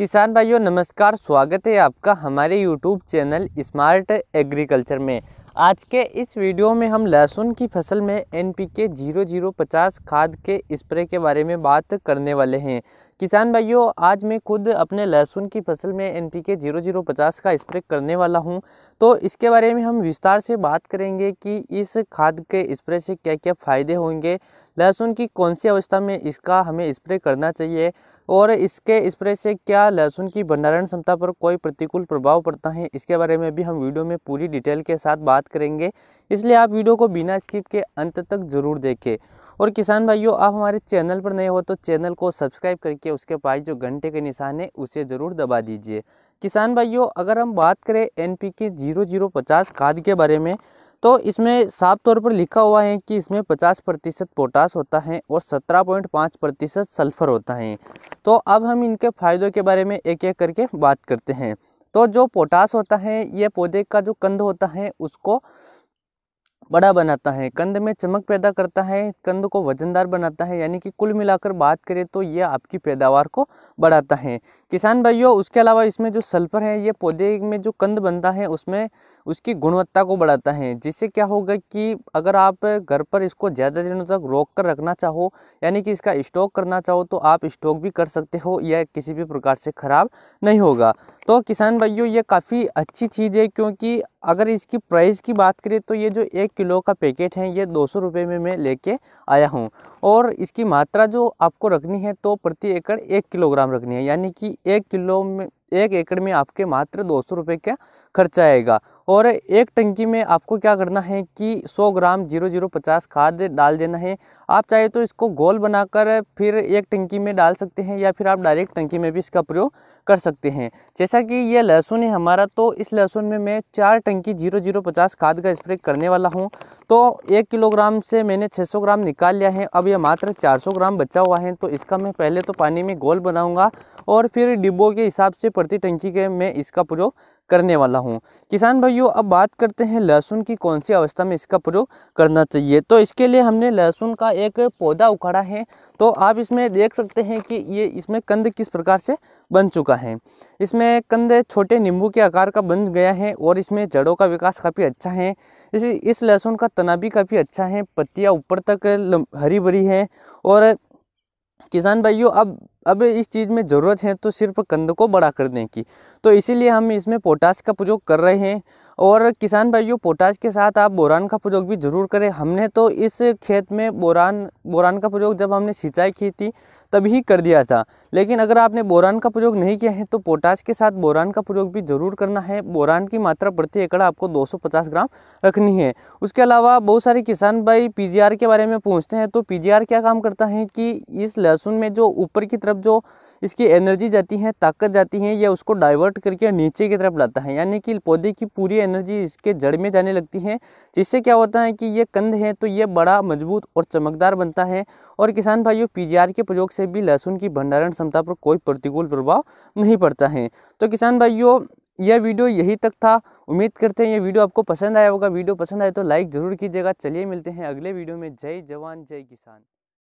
किसान भाइयों नमस्कार स्वागत है आपका हमारे यूट्यूब चैनल स्मार्ट एग्रीकल्चर में आज के इस वीडियो में हम लहसुन की फसल में N P K zero zero पचास खाद के स्प्रे के बारे में बात करने वाले हैं किसान भाइयों आज मैं खुद अपने लहसुन की फसल में N P K zero zero पचास का स्प्रे करने वाला हूं तो इसके बारे में हम विस्तार से बात करेंगे कि इस खाद के स्प्रे से क्या क्या फ़ायदे होंगे लहसुन की कौन सी अवस्था में इसका हमें स्प्रे करना चाहिए और इसके स्प्रे से क्या लहसुन की भंडारण क्षमता पर कोई प्रतिकूल प्रभाव पड़ता है इसके बारे में भी हम वीडियो में पूरी डिटेल के साथ बात करेंगे इसलिए आप वीडियो को बिना स्किप के अंत तक ज़रूर देखें और किसान भाइयों आप हमारे चैनल पर नए हो तो चैनल को सब्सक्राइब करके उसके पास जो घंटे के निशान है उसे ज़रूर दबा दीजिए किसान भाइयों अगर हम बात करें N P K zero zero पचास खाद के बारे में तो इसमें साफ तौर पर लिखा हुआ है कि इसमें 50 प्रतिशत पोटास होता है और 17.5 प्रतिशत सल्फर होता है तो अब हम इनके फ़ायदों के बारे में एक एक करके बात करते हैं तो जो पोटास होता है ये पौधे का जो कंद होता है उसको बड़ा बनाता है कंद में चमक पैदा करता है कंद को वजनदार बनाता है यानी कि कुल मिलाकर बात करें तो ये आपकी पैदावार को बढ़ाता है किसान भाइयों उसके अलावा इसमें जो सल्फर है ये पौधे में जो कंद बनता है उसमें उसकी गुणवत्ता को बढ़ाता है जिससे क्या होगा कि अगर आप घर पर इसको ज़्यादा दिनों तक रोक कर रखना चाहो यानी कि इसका स्टॉक करना चाहो तो आप स्टॉक भी कर सकते हो या किसी भी प्रकार से ख़राब नहीं होगा तो किसान भाइयों ये काफ़ी अच्छी चीज़ है क्योंकि अगर इसकी प्राइस की बात करें तो ये जो एक किलो का पैकेट है ये दो सौ रुपये में मैं लेके आया हूँ और इसकी मात्रा जो आपको रखनी है तो प्रति एकड़ एक किलोग्राम रखनी है यानी कि एक किलो में एक एकड़ में आपके मात्र दो सौ रुपये का खर्चा आएगा और एक टंकी में आपको क्या करना है कि 100 ग्राम जीरो जीरो पचास खाद डाल देना है आप चाहे तो इसको गोल बनाकर फिर एक टंकी में डाल सकते हैं या फिर आप डायरेक्ट टंकी में भी इसका प्रयोग कर सकते हैं जैसा कि यह लहसुन है हमारा तो इस लहसुन में मैं चार टंकी जीरो जीरो पचास खाद का स्प्रे करने वाला हूँ तो एक किलोग्राम से मैंने सौ ग्राम निकाल लिया है अब यह मात्र सौ ग्राम बचा हुआ है तो इसका मैं पहले तो पानी में गोल बनाऊँगा और फिर डिब्बों के हिसाब से प्रति टंकी के मैं इसका प्रयोग करने वाला हूँ किसान भाइयों अब बात करते हैं लहसुन की कौन सी अवस्था में इसका प्रयोग करना चाहिए तो इसके लिए हमने लहसुन का एक पौधा उखाड़ा है तो आप इसमें देख सकते हैं कि ये इसमें कंद किस प्रकार से बन चुका है इसमें कंद छोटे नींबू के आकार का बन गया है और इसमें जड़ों का विकास काफ़ी अच्छा है इस इस लहसुन का तना भी काफ़ी अच्छा है पत्तियाँ ऊपर तक हरी भरी है और किसान भाइयों अब अब इस चीज़ में ज़रूरत है तो सिर्फ कंद को बड़ा करने की तो इसीलिए हम इसमें पोटास का प्रयोग कर रहे हैं और किसान भाइयों पोटास के साथ आप बोरान का प्रयोग भी ज़रूर करें हमने तो इस खेत में बोरान बोरान का प्रयोग जब हमने सिंचाई की थी तभी कर दिया था लेकिन अगर आपने बोरान का प्रयोग नहीं किया है तो पोटास के साथ बोरान का प्रयोग भी ज़रूर करना है बोरान की मात्रा प्रति एकड़ आपको 250 ग्राम रखनी है उसके अलावा बहुत सारे किसान भाई पीजीआर के बारे में पूछते हैं तो पीजीआर क्या काम करता है कि इस लहसुन में जो ऊपर की तरफ जो इसकी एनर्जी जाती है ताकत जाती है या उसको डाइवर्ट करके नीचे की तरफ लाता है यानी कि पौधे की पूरी एनर्जी इसके जड़ में जाने लगती है जिससे क्या होता है कि ये कंध है तो ये बड़ा मजबूत और चमकदार बनता है और किसान भाइयों पीजीआर के प्रयोग से भी लहसुन की भंडारण क्षमता पर कोई प्रतिकूल प्रभाव नहीं पड़ता है तो किसान भाइयों यह वीडियो यही तक था उम्मीद करते हैं यह वीडियो आपको पसंद आया होगा वीडियो पसंद आए तो लाइक ज़रूर कीजिएगा चलिए मिलते हैं अगले वीडियो में जय जवान जय किसान